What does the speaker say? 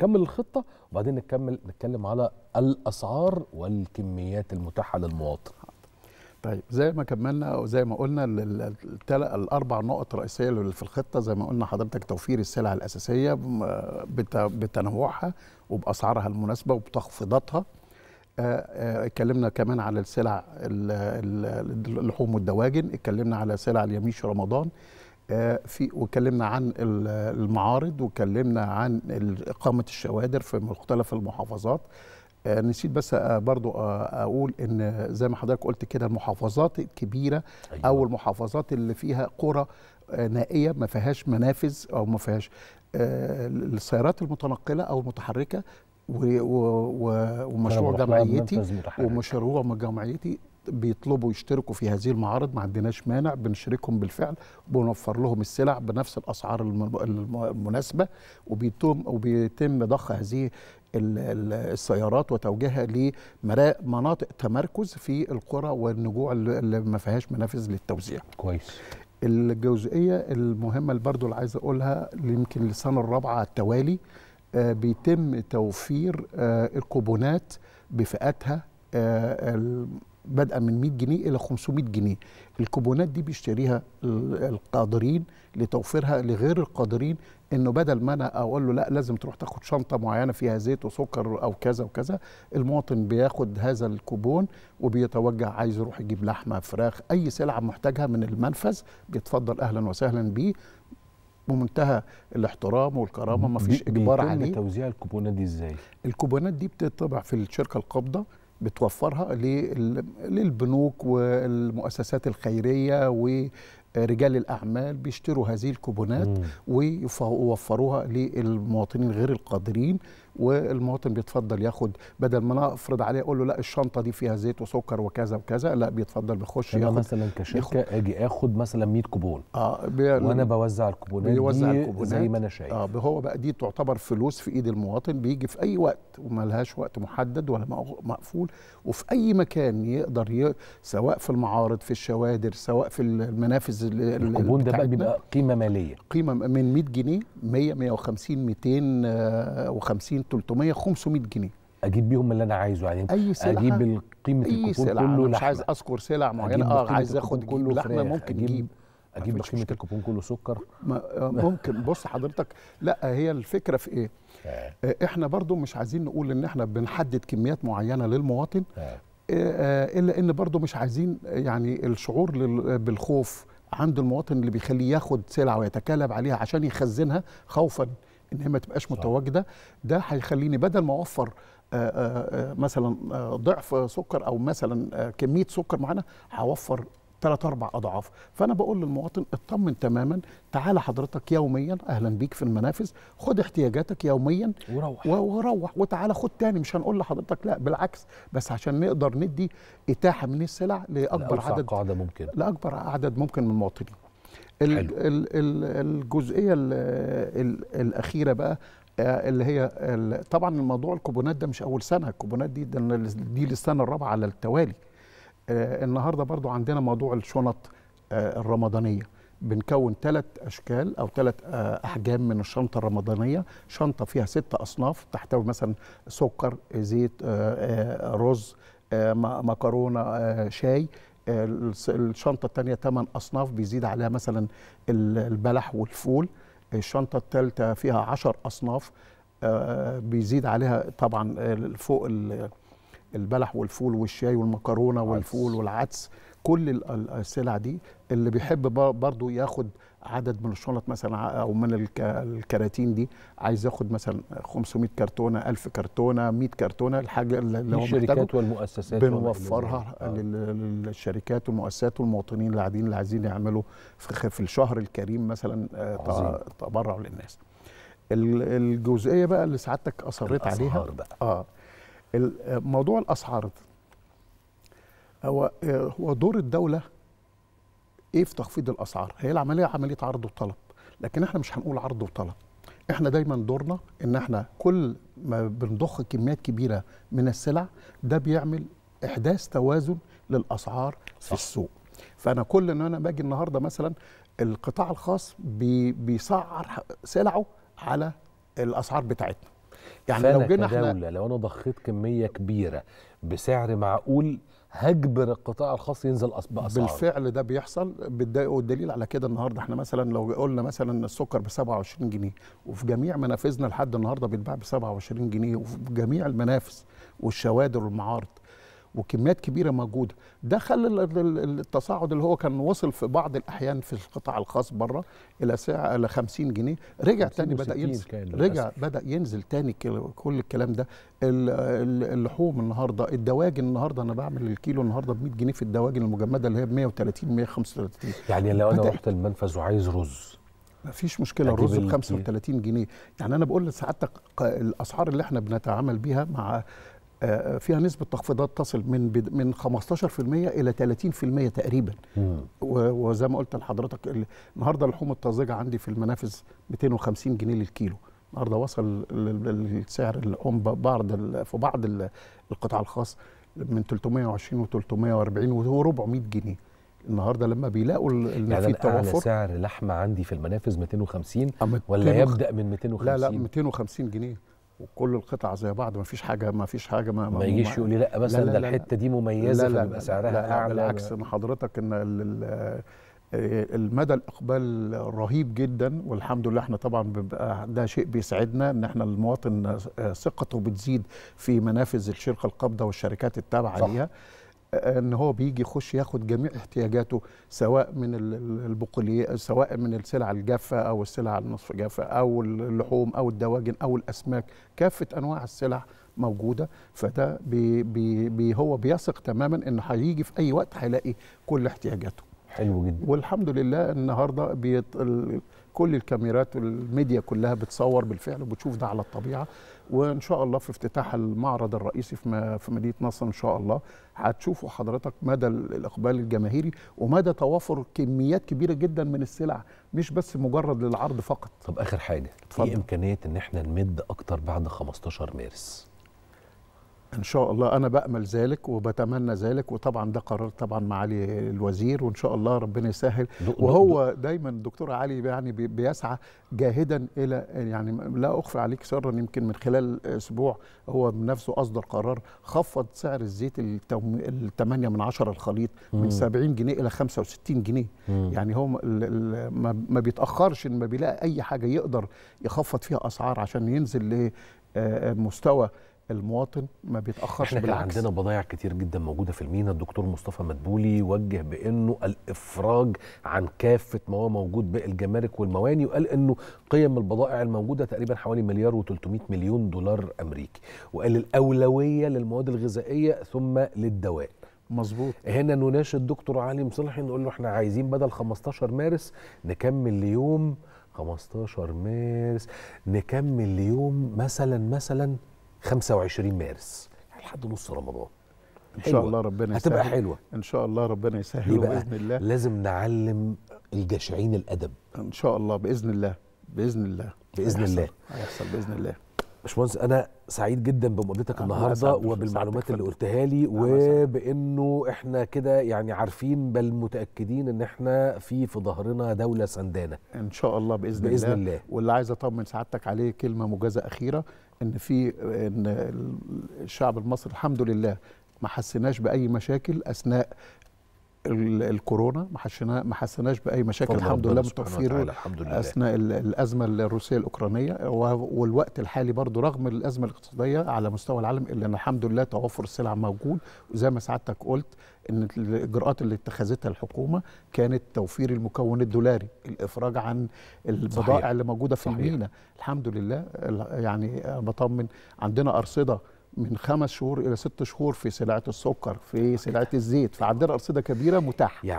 نكمل الخطه وبعدين نكمل نتكلم على الاسعار والكميات المتاحه للمواطن طيب زي ما كملنا وزي ما قلنا الاربع نقط الرئيسيه اللي في الخطه زي ما قلنا حضرتك توفير السلع الاساسيه بتنوعها وباسعارها المناسبه وبتخفيضاتها آه، آه، اتكلمنا كمان على السلع اللحوم والدواجن اتكلمنا على سلع اليميش رمضان آه، في وكلمنا عن المعارض وكلمنا عن إقامة الشوادر في مختلف المحافظات آه، نسيت بس آه، برضو اقول ان زي ما حضرتك قلت كده المحافظات الكبيره أيوة. او المحافظات اللي فيها قرى نائيه ما فيهاش منافذ او ما فيهاش السيارات المتنقله او المتحركه ومشروع جمعيتي ومشروع جمعيتي بيطلبوا يشتركوا في هذه المعارض ما عندناش مانع بنشركهم بالفعل بنوفر لهم السلع بنفس الاسعار المناسبه وبيتم وبيتم ضخ هذه السيارات وتوجيهها لمناطق تمركز في القرى والنجوع اللي ما فيهاش منافذ للتوزيع. كويس. الجزئيه المهمه اللي برضو اللي عايز اقولها يمكن للسنه الرابعه على التوالي آه، بيتم توفير آه، الكوبونات بفئاتها آه، بادئه من 100 جنيه الى 500 جنيه الكوبونات دي بيشتريها القادرين لتوفيرها لغير القادرين انه بدل ما انا اقول له لا لازم تروح تاخد شنطه معينه فيها زيت وسكر او كذا وكذا المواطن بياخد هذا الكوبون وبيتوجه عايز يروح يجيب لحمه فراخ اي سلعه محتاجها من المنفذ بيتفضل اهلا وسهلا بيه بمنتهى الاحترام والكرامه ما فيش اجبار عليه توزيع الكوبونات دي ازاي الكوبونات دي بتطبع في الشركه القابضه بتوفرها للبنوك والمؤسسات الخيريه ورجال الاعمال بيشتروا هذه الكوبونات ويوفروها للمواطنين غير القادرين والمواطن بيتفضل ياخد بدل ما انا افرض عليه اقول له لا الشنطه دي فيها زيت وسكر وكذا وكذا لا بيتفضل بيخش ياخد مثلا كشركه ياخد اجي اخد مثلا 100 كوبون اه وانا بوزع الكوبونات بيوزع الكوبونات زي ما انا شايف اه هو بقى دي تعتبر فلوس في ايد المواطن بيجي في اي وقت وملهاش وقت محدد ولا مقفول وفي اي مكان يقدر ي... سواء في المعارض في الشوادر سواء في المنافذ الكوبون ده بقى بيبقى قيمه ماليه قيمه من 100 جنيه 100 150 250 300 500 جنيه اجيب بيهم اللي انا عايزه يعني اي سلعه اجيب قيمه الكوبون سلعة. كله أنا مش عايز اذكر سلع معينه اه عايز اخد كله لحمه ممكن اجيب, أجيب اجيب قيمه الكوبون كله سكر آه، ممكن بص حضرتك لا هي الفكره في ايه آه. آه، احنا برضو مش عايزين نقول ان احنا بنحدد كميات معينه للمواطن الا ان برضو مش عايزين يعني الشعور بالخوف عند المواطن اللي بيخليه ياخد سلعه ويتكالب عليها عشان يخزنها خوفا ان هي ما تبقاش متواجده ده هيخليني بدل ما اوفر آه، آه، آه، مثلا ضعف سكر او مثلا كميه سكر معينه هوفر ثلاث اربع اضعاف فانا بقول للمواطن اطمن تماما تعالى حضرتك يوميا اهلا بيك في المنافس خد احتياجاتك يوميا وروح وروح وتعالى خد تاني مش هنقول لحضرتك لا بالعكس بس عشان نقدر ندي اتاحه من السلع لاكبر عدد قاعده ممكن لاكبر عدد ممكن من المواطنين الجزئيه ال ال الاخيره بقى آه، اللي هي طبعا الموضوع الكوبونات ده مش اول سنه الكوبونات دي دي للسنه الرابعه على التوالي آه، النهارده برضو عندنا موضوع الشنط آه، الرمضانيه بنكون ثلاث اشكال او ثلاث احجام من الشنطه الرمضانيه شنطه فيها ست اصناف تحتوي مثلا سكر زيت رز مكرونه شاي الشنطه الثانيه ثمان اصناف بيزيد عليها مثلا البلح والفول الشنطه الثالثه فيها 10 اصناف آه، بيزيد عليها طبعا فوق البلح والفول والشاي والمكرونه والفول والعدس كل السلع دي اللي بيحب برضه ياخد عدد من الشنط مثلا او من الكراتين دي عايز ياخد مثلا 500 كرتونه 1000 كرتونه 100 كرتونه الحاجه اللي هو الشركات والمؤسسات بنوفرها آه. للشركات والمؤسسات والمواطنين اللي قاعدين اللي عايزين يعملوا في, في الشهر الكريم مثلا آه، تبرع للناس الجزئيه بقى اللي سعادتك اصريت عليها بقى. اه موضوع الاسعار هو آه، هو دور الدوله ايه في تخفيض الاسعار هي العمليه عمليه عرض وطلب لكن احنا مش هنقول عرض وطلب احنا دايما دورنا ان احنا كل ما بنضخ كميات كبيره من السلع ده بيعمل احداث توازن للاسعار صح. في السوق فانا كل ان انا باجي النهارده مثلا القطاع الخاص بي بيسعر سلعه على الاسعار بتاعتنا يعني لو جينا احنا لو انا ضخيت كميه كبيره بسعر معقول هجبر القطاع الخاص ينزل باسعار بالفعل ده بيحصل والدليل على كده النهارده احنا مثلا لو قلنا مثلا السكر ب 27 جنيه وفي جميع منافذنا لحد النهارده بيتباع ب 27 جنيه وفي جميع المنافس والشوادر والمعارض وكميات كبيره موجوده ده خلى التصاعد اللي هو كان وصل في بعض الاحيان في القطاع الخاص بره الى ساعه الى 50 جنيه رجع تاني بدا ينزل رجع بدا ينزل تاني كل الكلام ده اللحوم النهارده الدواجن النهارده انا بعمل الكيلو النهارده ب 100 جنيه في الدواجن المجمده اللي هي ب 130 135 يعني لو انا رحت المنفذ وعايز رز ما فيش مشكله الرز ب 35 جنيه يعني انا بقول لسعادتك الاسعار اللي احنا بنتعامل بيها مع آه، فيها نسبة تخفيضات تصل من من 15% إلى 30% تقريبا وزي ما قلت لحضرتك النهارده اللحوم الطازجة عندي في المنافذ 250 جنيه للكيلو النهارده وصل السعر اللحوم بعض في بعض القطاع الخاص من 320 و340 وهو 400 جنيه النهارده لما بيلاقوا ان يعني في توافر يعني سعر لحمه عندي في المنافذ 250 أه، ولا يبدا من 250 لا لا 250 جنيه وكل القطع زي بعض ما فيش حاجه ما فيش حاجه ما, ما يجيش يقول لي لا مثلا ده الحته دي مميزه لا لا فبيبقى سعرها لا اعلى بالعكس ان حضرتك ان آه، المدى الاقبال رهيب جدا والحمد لله احنا طبعا بيبقى ده شيء بيسعدنا ان احنا المواطن آه، ثقته بتزيد في منافذ الشركه القابضه والشركات التابعه ليها ان هو بيجي يخش ياخد جميع احتياجاته سواء من البقوليه سواء من السلع الجافه او السلع النصف جافه او اللحوم او الدواجن او الاسماك كافه انواع السلع موجوده فده بي بي هو بيثق تماما ان هيجي في اي وقت هيلاقي كل احتياجاته حلو جدا والحمد لله النهارده بيت... كل الكاميرات والميديا كلها بتصور بالفعل وبتشوف ده على الطبيعه وان شاء الله في افتتاح المعرض الرئيسي في, في مدينه نصر ان شاء الله هتشوفوا حضرتك مدى الاقبال الجماهيري ومدى توافر كميات كبيره جدا من السلع مش بس مجرد للعرض فقط طب اخر حاجه في إيه امكانيه ان احنا نمد اكتر بعد 15 مارس ان شاء الله انا بامل ذلك وبتمنى ذلك وطبعا ده قرار طبعا معالي الوزير وان شاء الله ربنا يسهل وهو دايما دكتور علي يعني بيسعى جاهدا الى يعني لا اخفي عليك سرا يمكن من خلال اسبوع هو بنفسه اصدر قرار خفض سعر الزيت ال 8 من 10 الخليط من 70 جنيه الى 65 جنيه يعني هو ما بيتاخرش ما بيلاقي اي حاجه يقدر يخفض فيها اسعار عشان ينزل لمستوى آه، آه، المواطن ما بيتاخرش احنا بالعكس. كان عندنا بضايع كتير جدا موجوده في المينا الدكتور مصطفى مدبولي وجه بانه الافراج عن كافه ما هو موجود بالجمارك والمواني وقال انه قيم البضائع الموجوده تقريبا حوالي مليار و300 مليون دولار امريكي وقال الاولويه للمواد الغذائيه ثم للدواء مظبوط هنا نناشد دكتور علي مصلحي نقول له احنا عايزين بدل 15 مارس نكمل ليوم 15 مارس نكمل ليوم مثلا مثلا 25 مارس يعني لحد نص رمضان ان شاء الله ربنا يسهل هتبقى حلوه ان شاء الله ربنا يسهل باذن الله لازم نعلم الجشعين الادب ان شاء الله باذن الله باذن الله باذن الله هيحصل باذن الله باشمهندس انا سعيد جدا بمقابلتك النهارده وبالمعلومات اللي قلتها لي وبانه احنا كده يعني عارفين بل متاكدين ان احنا في في ظهرنا دوله سندانه ان شاء الله باذن, بإذن الله, الله. واللي عايز اطمن سعادتك عليه كلمه موجزه اخيره ان في ان الشعب المصري الحمد لله ما حسيناش باي مشاكل اثناء الكورونا ما حشنا ما حسيناش باي مشاكل الحمد لله بالتوفير اثناء الازمه الروسيه الاوكرانيه والوقت الحالي برضو رغم الازمه الاقتصاديه على مستوى العالم الا ان الحمد لله توفر السلع موجود وزي ما سعادتك قلت ان الاجراءات اللي اتخذتها الحكومه كانت توفير المكون الدولاري الافراج عن البضائع اللي موجوده في المينا الحمد لله يعني بطمن عندنا ارصده من خمس شهور الى ست شهور في سلعه السكر في سلعه الزيت فعندنا ارصده كبيره متاحه يعني